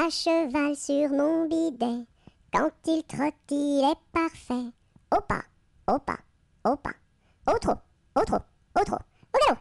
à cheval sur mon bidet. Quand il trotte, il est parfait. Au pas, au pas, au pas. Au au au Au